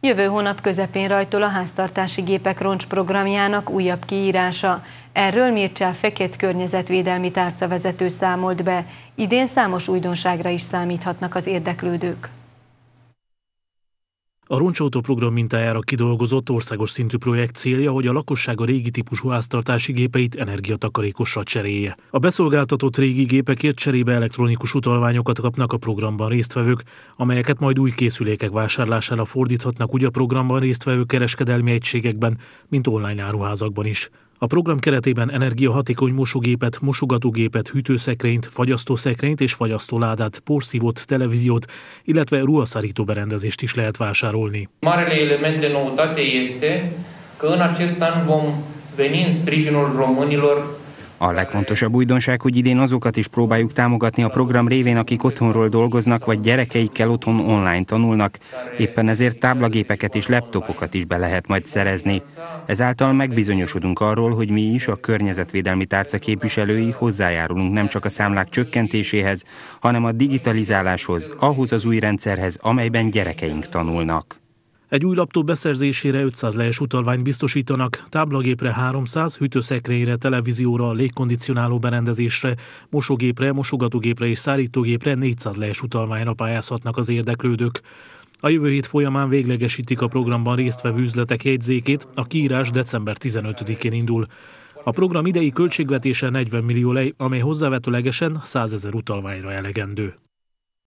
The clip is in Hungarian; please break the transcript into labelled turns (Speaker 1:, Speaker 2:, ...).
Speaker 1: Jövő hónap közepén rajtól a háztartási gépek roncsprogramjának újabb kiírása. Erről Mircsá Fekét környezetvédelmi tárcavezető számolt be. Idén számos újdonságra is számíthatnak az érdeklődők.
Speaker 2: A Roncsautó program mintájára kidolgozott országos szintű projekt célja, hogy a lakosság a régi típusú háztartási gépeit energiatakarékosra cserélje. A beszolgáltatott régi gépekért cserébe elektronikus utalványokat kapnak a programban résztvevők, amelyeket majd új készülékek vásárlására fordíthatnak úgy a programban résztvevő kereskedelmi egységekben, mint online áruházakban is. A program keretében energiahatékony mosógépet, mosogatógépet, hűtőszekrényt, fagyasztószekrényt és fagyasztóládát, porszívót, televíziót, illetve ruhaszárító berendezést is lehet vásárolni.
Speaker 3: Marele element de noutate este că în acest an vom veni în sprijinul românilor a legfontosabb újdonság, hogy idén azokat is próbáljuk támogatni a program révén, akik otthonról dolgoznak, vagy gyerekeikkel otthon online tanulnak. Éppen ezért táblagépeket és laptopokat is be lehet majd szerezni. Ezáltal megbizonyosodunk arról, hogy mi is, a környezetvédelmi tárca képviselői hozzájárulunk nem csak a számlák csökkentéséhez, hanem a digitalizáláshoz, ahhoz az új rendszerhez, amelyben gyerekeink tanulnak.
Speaker 2: Egy új laptop beszerzésére 500 lejes utalványt biztosítanak, táblagépre 300, hűtőszekrényre, televízióra, légkondicionáló berendezésre, mosógépre, mosogatógépre és szárítógépre 400 lejes utalványra pályázhatnak az érdeklődők. A jövő hét folyamán véglegesítik a programban résztvevő üzletek jegyzékét, a kiírás december 15-én indul. A program idei költségvetése 40 millió lej, amely hozzávetőlegesen 100 ezer utalványra elegendő.